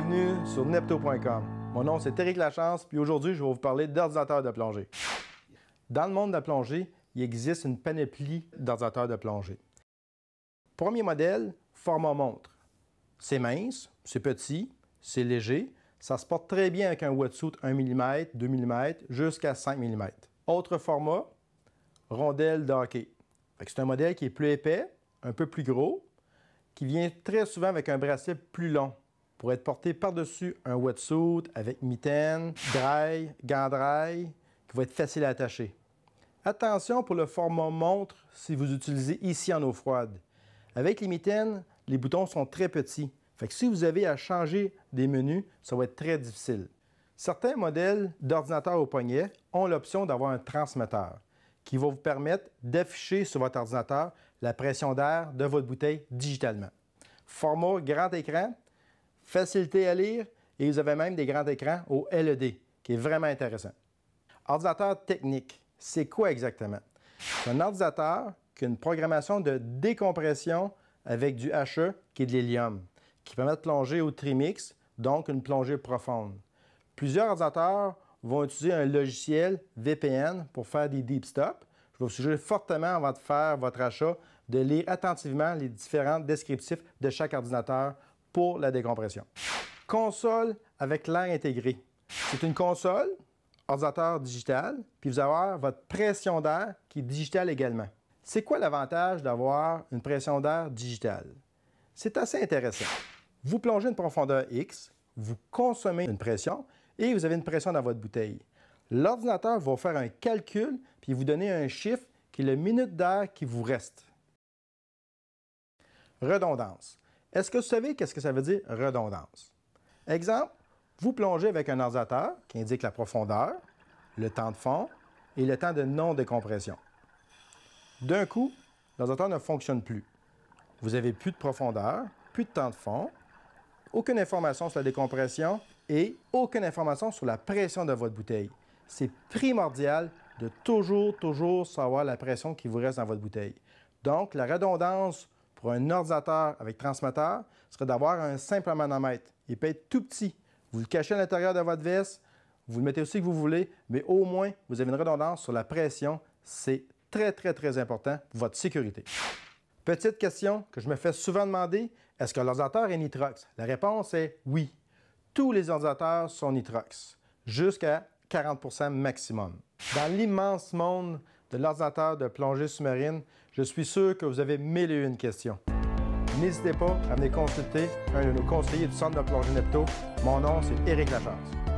bienvenue sur nepto.com. Mon nom c'est Eric Lachance, puis aujourd'hui je vais vous parler d'ordinateurs de plongée. Dans le monde de la plongée, il existe une panoplie d'ordinateurs de plongée. Premier modèle, format montre. C'est mince, c'est petit, c'est léger, ça se porte très bien avec un wetsuit 1 mm, 2 mm, jusqu'à 5 mm. Autre format, rondelle de C'est un modèle qui est plus épais, un peu plus gros, qui vient très souvent avec un bracelet plus long pour être porté par-dessus un wetsuit avec mitaine, dry, gants dry, qui va être facile à attacher. Attention pour le format montre si vous utilisez ici en eau froide. Avec les mitaines, les boutons sont très petits. Fait que si vous avez à changer des menus, ça va être très difficile. Certains modèles d'ordinateurs au poignet ont l'option d'avoir un transmetteur qui va vous permettre d'afficher sur votre ordinateur la pression d'air de votre bouteille digitalement. Format grand écran, facilité à lire et vous avez même des grands écrans au LED, qui est vraiment intéressant. Ordinateur technique, c'est quoi exactement? C'est un ordinateur qui a une programmation de décompression avec du HE, qui est de l'hélium, qui permet de plonger au trimix, donc une plongée profonde. Plusieurs ordinateurs vont utiliser un logiciel VPN pour faire des deep stops. Je vous suggère fortement avant de faire votre achat de lire attentivement les différents descriptifs de chaque ordinateur pour la décompression. Console avec l'air intégré. C'est une console, ordinateur digital, puis vous avez votre pression d'air qui est digitale également. C'est quoi l'avantage d'avoir une pression d'air digitale? C'est assez intéressant. Vous plongez une profondeur X, vous consommez une pression et vous avez une pression dans votre bouteille. L'ordinateur va faire un calcul puis vous donner un chiffre qui est le minute d'air qui vous reste. Redondance. Est-ce que vous savez qu'est-ce que ça veut dire redondance? Exemple, vous plongez avec un ordinateur qui indique la profondeur, le temps de fond et le temps de non-décompression. D'un coup, l'ordinateur ne fonctionne plus. Vous n'avez plus de profondeur, plus de temps de fond, aucune information sur la décompression et aucune information sur la pression de votre bouteille. C'est primordial de toujours, toujours savoir la pression qui vous reste dans votre bouteille. Donc, la redondance pour un ordinateur avec transmetteur serait d'avoir un simple manomètre. Il peut être tout petit. Vous le cachez à l'intérieur de votre veste, vous le mettez aussi que vous voulez, mais au moins, vous avez une redondance sur la pression. C'est très, très, très important pour votre sécurité. Petite question que je me fais souvent demander, est-ce que l'ordinateur est nitrox? La réponse est oui. Tous les ordinateurs sont nitrox, jusqu'à 40 maximum. Dans l'immense monde de l'ordinateur de plongée sous-marine, je suis sûr que vous avez mille et une questions. N'hésitez pas à venir consulter un de nos conseillers du Centre de plongée Nepto. Mon nom, c'est Éric Lachance.